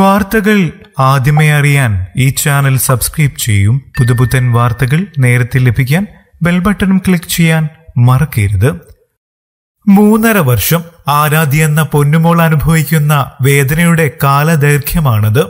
വാർത്തകൾ ആദ്യമേ അറിയാൻ ഈ ചാനൽ സബ്സ്ക്രൈബ് ചെയ്യും പുതുപുത്തൻ വാർത്തകൾ നേരത്തെ ലഭിക്കാൻ ബെൽ ബട്ടണും ക്ലിക്ക് ചെയ്യാൻ മറക്കരുത് മൂന്നര വർഷം ആരാധ്യ എന്ന പൊന്നുമോൾ അനുഭവിക്കുന്ന വേദനയുടെ കാലദൈർഘ്യമാണത്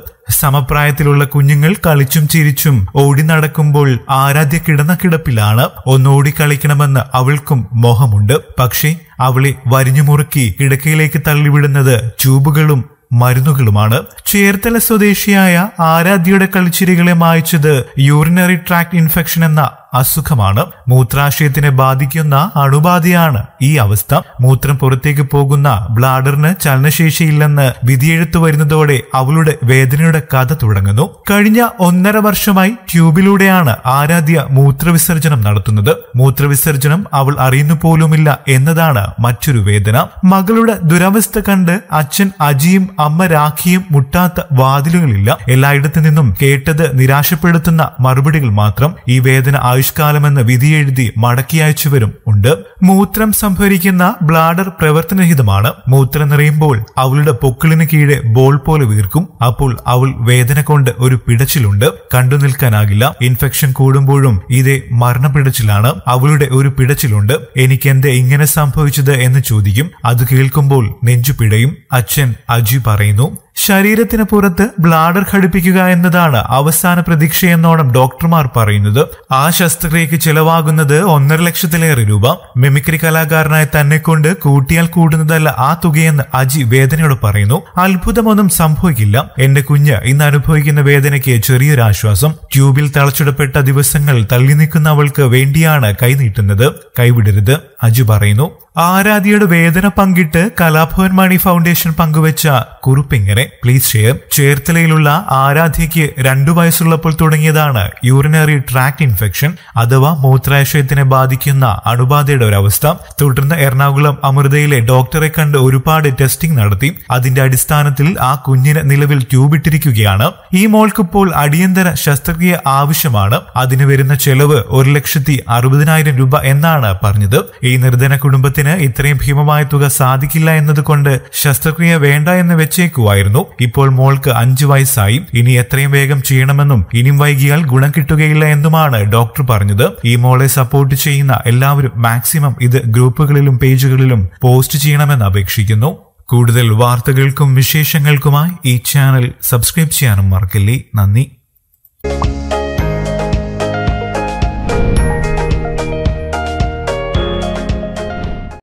സമപ്രായത്തിലുള്ള കുഞ്ഞുങ്ങൾ കളിച്ചും ചിരിച്ചും ഓടി നടക്കുമ്പോൾ ആരാധ്യ കിടന്ന കിടപ്പിലാണ് ഒന്നോടി കളിക്കണമെന്ന് അവൾക്കും മോഹമുണ്ട് പക്ഷേ അവളെ വരിഞ്ഞുമുറുക്കി കിടക്കയിലേക്ക് തള്ളിവിടുന്നത് ട്യൂബുകളും മരുന്നുകളുമാണ് ചേർത്തല സ്വദേശിയായ ആരാധ്യയുടെ കളിച്ചിരികളെ മായച്ചത് യൂറിനറി ട്രാക്ട് ഇൻഫെക്ഷൻ എന്ന അസുഖമാണ് മൂത്രാശയത്തിനെ ബാധിക്കുന്ന അണുബാധയാണ് ഈ അവസ്ഥ മൂത്രം പുറത്തേക്ക് പോകുന്ന ബ്ലാഡറിന് ചലനശേഷിയില്ലെന്ന് വിധിയെഴുത്തു വരുന്നതോടെ അവളുടെ വേദനയുടെ കഥ തുടങ്ങുന്നു കഴിഞ്ഞ ഒന്നര വർഷമായി ട്യൂബിലൂടെയാണ് ആരാധ്യ മൂത്രവിസർജനം നടത്തുന്നത് മൂത്രവിസർജനം അവൾ അറിയുന്നു പോലുമില്ല എന്നതാണ് മറ്റൊരു വേദന മകളുടെ ദുരവസ്ഥ കണ്ട് അച്ഛൻ അജിയും അമ്മ രാഖിയും മുട്ടാത്ത വാതിലുകളില്ല എല്ലായിടത്തു നിന്നും കേട്ടത് നിരാശപ്പെടുത്തുന്ന മറുപടികൾ മാത്രം ഈ വേദന ആയുഷ്കാലമെന്ന് വിധിയെഴുതി മടക്കി അയച്ചവരും ഉണ്ട് മൂത്രം സംഭരിക്കുന്ന ബ്ലാഡർ പ്രവർത്തനരഹിതമാണ് മൂത്രം നിറയുമ്പോൾ അവളുടെ പൊക്കിളിന് കീഴെ ബോൾ പോലെ വീർക്കും അപ്പോൾ അവൾ വേദന കൊണ്ട് ഒരു പിടച്ചിലുണ്ട് കണ്ടു നിൽക്കാനാകില്ല ഇൻഫെക്ഷൻ കൂടുമ്പോഴും ഇതേ മരണപിടച്ചിലാണ് അവളുടെ ഒരു പിടച്ചിലുണ്ട് എനിക്കെന്തേ ഇങ്ങനെ സംഭവിച്ചത് എന്ന് ചോദിക്കും അത് കേൾക്കുമ്പോൾ നെഞ്ചു പിടയും അച്ഛൻ അജി പറയുന്നു ശരീരത്തിന് പുറത്ത് ബ്ലാഡർ ഘടിപ്പിക്കുക എന്നതാണ് അവസാന പ്രതീക്ഷയെന്നോണം ഡോക്ടർമാർ പറയുന്നത് ആ ശസ്ത്രക്രിയക്ക് ചിലവാകുന്നത് ഒന്നര ലക്ഷത്തിലേറെ രൂപ മിമിക്രി കലാകാരനായ തന്നെക്കൊണ്ട് കൂട്ടിയാൽ കൂടുന്നതല്ല ആ തുകയെന്ന് അജി വേദനയോട് പറയുന്നു അത്ഭുതമൊന്നും സംഭവിക്കില്ല എന്റെ കുഞ്ഞ് ഇന്ന് അനുഭവിക്കുന്ന വേദനയ്ക്ക് ചെറിയൊരു ആശ്വാസം ട്യൂബിൽ തളച്ചിടപ്പെട്ട ദിവസങ്ങൾ തള്ളി നിൽക്കുന്ന അവൾക്ക് വേണ്ടിയാണ് കൈനീട്ടുന്നത് കൈവിടരുത് അജു പറയുന്നു ആരാധ്യയുടെ വേദന പങ്കിട്ട് കലാഭവൻ മണി ഫൗണ്ടേഷൻ പങ്കുവച്ച കുറിപ്പിങ്ങനെ പ്ലീസ് ഷെയർ ചേർത്തലയിലുള്ള ആരാധ്യയ്ക്ക് രണ്ടു വയസ്സുള്ളപ്പോൾ തുടങ്ങിയതാണ് യൂറിനറി ട്രാക്ട് ഇൻഫെക്ഷൻ അഥവാ മൂത്രാശയത്തിനെ ബാധിക്കുന്ന അണുബാധയുടെ ഒരവസ്ഥ തുടർന്ന് എറണാകുളം അമൃതയിലെ ഡോക്ടറെ കണ്ട് ഒരുപാട് ടെസ്റ്റിംഗ് നടത്തി അതിന്റെ അടിസ്ഥാനത്തിൽ ആ കുഞ്ഞിന് നിലവിൽ ട്യൂബിട്ടിരിക്കുകയാണ് ഈ മോൾക്കിപ്പോൾ അടിയന്തര ശസ്ത്രക്രിയ ആവശ്യമാണ് അതിന് വരുന്ന ചെലവ് ഒരു ലക്ഷത്തി അറുപതിനായിരം രൂപ എന്നാണ് പറഞ്ഞത് ഈ നിർധന കുടുംബത്തിന് അദ്ദേഹത്തിന് ഇത്രയും ഭീമമായ തുക സാധിക്കില്ല എന്നതുകൊണ്ട് ശസ്ത്രക്രിയ വേണ്ട എന്ന് വെച്ചേക്കുമായിരുന്നു ഇപ്പോൾ മോൾക്ക് അഞ്ചു വയസ്സായി ഇനി എത്രയും വേഗം ചെയ്യണമെന്നും ഇനിയും വൈകിയാൽ ഗുണം കിട്ടുകയില്ല എന്നുമാണ് ഡോക്ടർ പറഞ്ഞത് ഈ മോളെ സപ്പോർട്ട് ചെയ്യുന്ന എല്ലാവരും മാക്സിമം ഇത് ഗ്രൂപ്പുകളിലും പേജുകളിലും പോസ്റ്റ് ചെയ്യണമെന്ന് അപേക്ഷിക്കുന്നു കൂടുതൽ വാർത്തകൾക്കും വിശേഷങ്ങൾക്കുമായി ഈ ചാനൽ സബ്സ്ക്രൈബ് ചെയ്യാനും മറക്കില്ലേ നന്ദി